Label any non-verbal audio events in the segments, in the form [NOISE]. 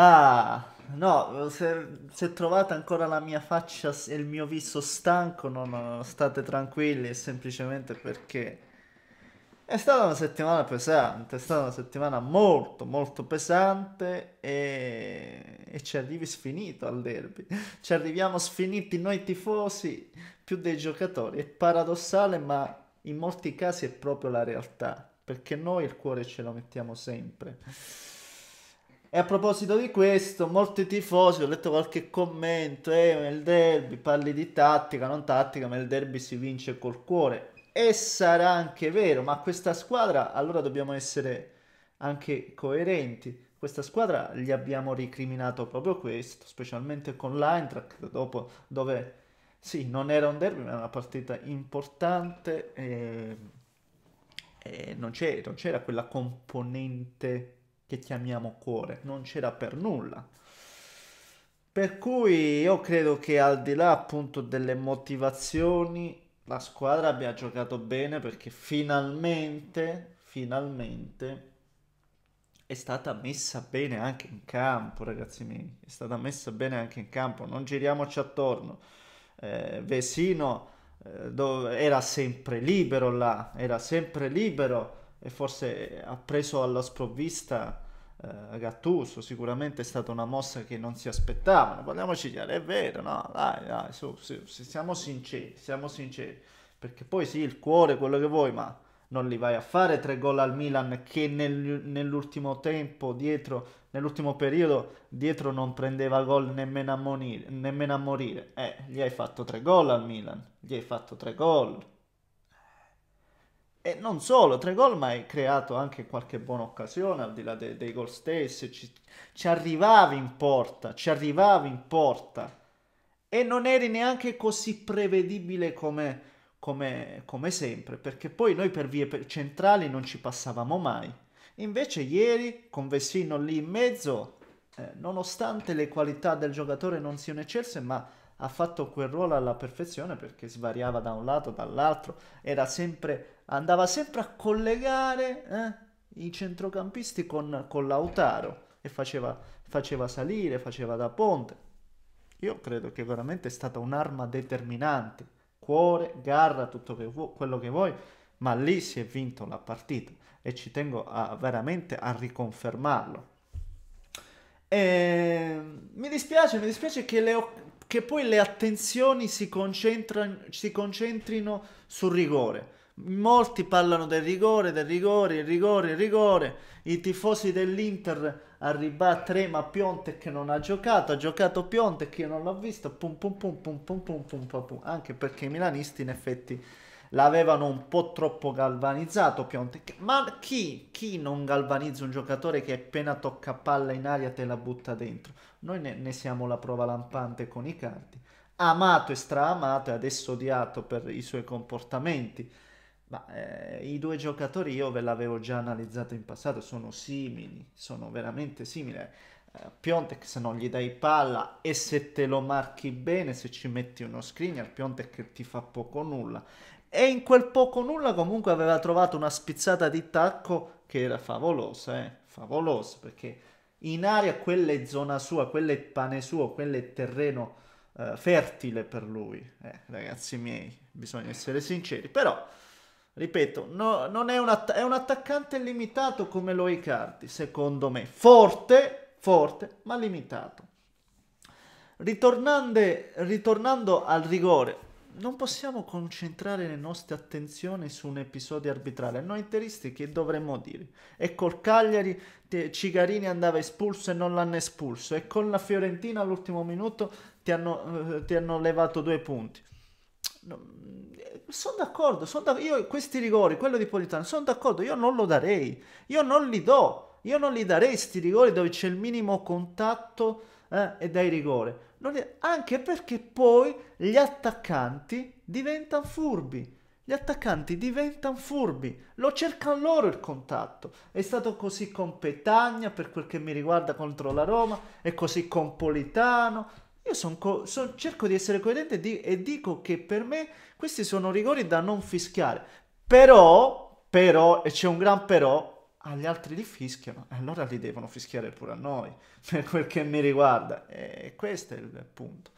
Ah, no, se, se, trovate ancora la mia faccia e il mio viso stanco, non, eh, state tranquilli, è semplicemente perché è stata una settimana pesante, è stata una settimana molto molto pesante e, e ci arrivi sfinito al derby. [LAUGHS] Ci arriviamo sfiniti noi tifosi più dei giocatori. È paradossale ma in molti casi è proprio la realtà, perché noi il cuore ce lo mettiamo sempre. E a proposito di questo, molti tifosi, ho letto qualche commento, eh, il derby, parli di tattica, non tattica, ma il derby si vince col cuore. E sarà anche vero, ma questa squadra, allora dobbiamo essere anche coerenti, questa squadra gli abbiamo ricriminato proprio questo, specialmente con l'Eintracht, dopo, dove sì, non era un derby, ma era una partita importante ehm, e, e non, c'era quella componente che chiamiamo cuore, non c'era per nulla. Per cui io credo che al di là appunto delle motivazioni la squadra abbia giocato bene perché finalmente, finalmente è stata messa bene anche in campo, ragazzi miei. È stata messa bene anche in campo, non giriamoci attorno. Eh, Vesino eh, era sempre libero là, era sempre libero e forse ha preso alla sprovvista eh, Gattuso sicuramente è stata una mossa che non si aspettavano, parliamoci chiaro, è vero, no, dai, dai, su, su, siamo sinceri, siamo sinceri, perché poi sì, il cuore, quello che vuoi, ma non li vai a fare tre gol al Milan che nel, nell'ultimo tempo dietro nell'ultimo periodo dietro non prendeva gol nemmeno a, monire, nemmeno a morire eh, gli hai fatto tre gol al Milan gli hai fatto tre gol e non solo, tre gol, ma hai creato anche qualche buona occasione al di là dei, dei gol stessi. Ci, ci, arrivavi in porta, ci arrivavi in porta. E non eri neanche così prevedibile come, come, come sempre, perché poi noi per vie centrali non ci passavamo mai. Invece ieri, con Vessino lì in mezzo, eh, nonostante le qualità del giocatore non siano eccelse, ma ha fatto quel ruolo alla perfezione perché svariava da un lato, dall'altro, era sempre, andava sempre a collegare eh, i centrocampisti con, con Lautaro e faceva, faceva salire, faceva da ponte. Io credo che veramente è stata un'arma determinante, cuore, garra, tutto che vu- quello che vuoi, ma lì si è vinto la partita e ci tengo a, veramente a riconfermarlo. E... Ehm, mi dispiace, mi dispiace che, le, che poi le attenzioni si, si concentrino sul rigore. Molti parlano del rigore, del rigore, il rigore, il rigore. I tifosi dell'Inter arriva trema Piontek non ha giocato, ha giocato Piontek io non l'ho visto, Pum, pum pum pum pum pum pum pum pum pum. Anche perché i milanisti in effetti l'avevano un po' troppo galvanizzato Piontek. Ma chi, chi, non galvanizza un giocatore che appena tocca palla in aria te la butta dentro? Noi ne, ne siamo la prova lampante con i cardi. Amato e straamato e adesso odiato per i suoi comportamenti. Ma eh, i due giocatori io ve l'avevo già analizzato in passato, sono simili, sono veramente simili. Eh, Piontek se non gli dai palla e se te lo marchi bene, se ci metti uno screener, Piontek ti fa poco nulla. E in quel poco nulla comunque aveva trovato una spizzata di tacco che era favolosa, eh? favolosa, perché in aria quella è zona sua, quella è pane suo, quella è terreno eh, fertile per lui. Eh, ragazzi miei, bisogna essere sinceri, però ripeto, no, è, un att- è un attaccante limitato come lo Icardi, secondo me, forte forte ma limitato. ritornando al rigore, non possiamo concentrare le nostre attenzioni su un episodio arbitrale. Noi teristi che dovremmo dire? E col Cagliari Cigarini andava espulso e non l'hanno espulso. E con la Fiorentina all'ultimo minuto ti hanno, eh, ti hanno levato due punti. No, mm, sono d'accordo, son d'accordo, io questi rigori, quello di Politano, sono d'accordo, io non lo darei, io non li do io non gli darei questi rigori dove c'è il minimo contatto eh, e dai rigore. Li... Anche perché poi gli attaccanti diventano furbi. Gli attaccanti diventano furbi, lo cercano loro il contatto. È stato così con Petagna per quel che mi riguarda contro la Roma, è così con Politano, io son co- son, cerco di essere coerente e, di- e, dico che per me questi sono rigori da non fischiare. Però, però, e c'è un gran però, agli ah, altri li fischiano, eh, allora li devono fischiare pure a noi, [LAUGHS] per quel che mi riguarda. E eh, questo è il punto.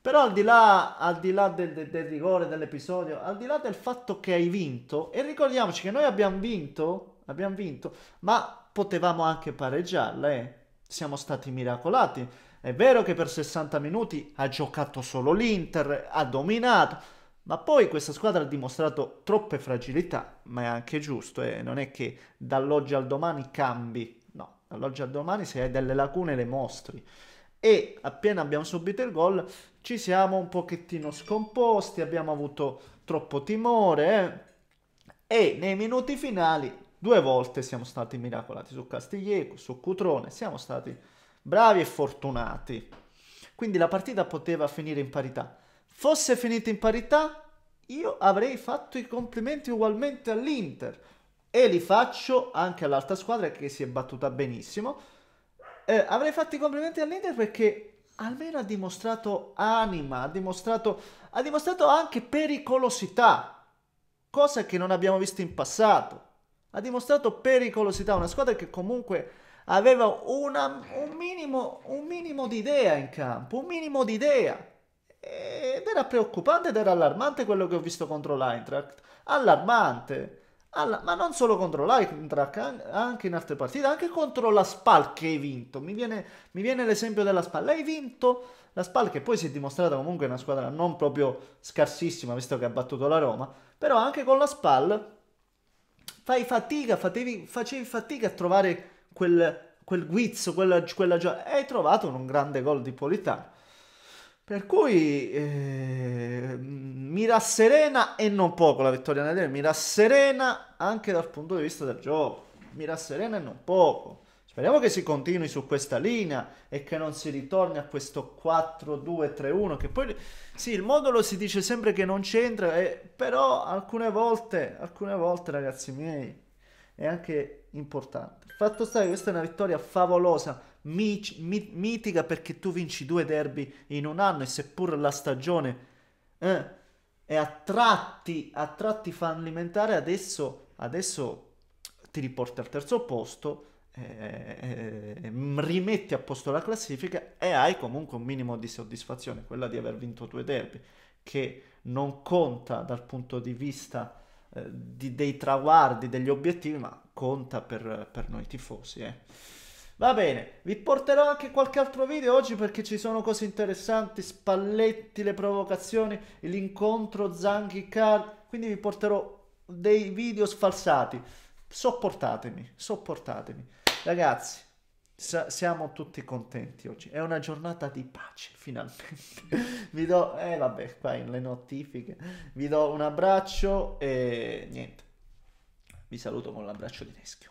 Però al di là, al di là del, del, del rigore dell'episodio, al di là del fatto che hai vinto, e ricordiamoci che noi abbiamo vinto, abbiamo vinto, ma potevamo anche pareggiarla, eh? siamo stati miracolati. È vero che per 60 minuti ha giocato solo l'Inter, ha dominato, ma poi questa squadra ha dimostrato troppe fragilità, ma è anche giusto, eh? non è che dall'oggi al domani cambi, no, dall'oggi al domani se hai delle lacune le mostri. E appena abbiamo subito il gol ci siamo un pochettino scomposti, abbiamo avuto troppo timore eh? e nei minuti finali due volte siamo stati miracolati su Castiglieco, su Cutrone, siamo stati bravi e fortunati. Quindi la partita poteva finire in parità fosse finita in parità, io avrei fatto i complimenti ugualmente all'Inter e li faccio anche all'altra squadra che si è battuta benissimo. Eh, avrei fatto i complimenti all'Inter perché almeno ha dimostrato anima, ha dimostrato, ha dimostrato anche pericolosità, cosa che non abbiamo visto in passato. Ha dimostrato pericolosità, una squadra che comunque aveva una, un, minimo, un minimo di idea in campo, un minimo di idea ed era preoccupante ed era allarmante quello che ho visto contro l'Eintracht. Allarmante. Alla... ma non solo contro l'Eintracht, anche in altre partite, anche contro la Spal che hai vinto. Mi viene, mi viene l'esempio della Spal. L'hai vinto la Spal che poi si è dimostrata comunque una squadra non proprio scarsissima, visto che ha battuto la Roma, però anche con la Spal fai fatica, fatevi, facevi fatica a trovare quel, quel guizzo, quella, quella gioia. Hai trovato un grande gol di Politano per cui eh, mi rasserena e non poco la vittoria nell'Ere, mi rasserena anche dal punto di vista del gioco, mi rasserena e non poco. Speriamo che si continui su questa linea e che non si ritorni a questo 4-2-3-1, che poi sì, il modulo si dice sempre che non c'entra, eh, però alcune volte, alcune volte ragazzi miei, è anche importante. Il fatto sta che questa è una vittoria favolosa mitica perché tu vinci due derby in un anno e seppur la stagione eh, è a tratti, a tratti fallimentare, adesso, adesso ti riporti al terzo posto, eh, eh, mm, rimetti a posto la classifica e hai comunque un minimo di soddisfazione, quella di aver vinto due derby, che non conta dal punto di vista eh, di, dei traguardi, degli obiettivi, ma conta per, per noi tifosi. Eh. Va bene, vi porterò anche qualche altro video oggi perché ci sono cose interessanti, Spalletti, le provocazioni, l'incontro Zanghi Car, quindi vi porterò dei video sfalsati. Sopportatemi, sopportatemi. Ragazzi, siamo tutti contenti oggi, è una giornata di pace finalmente. [LAUGHS] vi do, eh vabbè, qua in le notifiche, vi do un abbraccio e niente. Vi saluto con l'abbraccio di Neschio.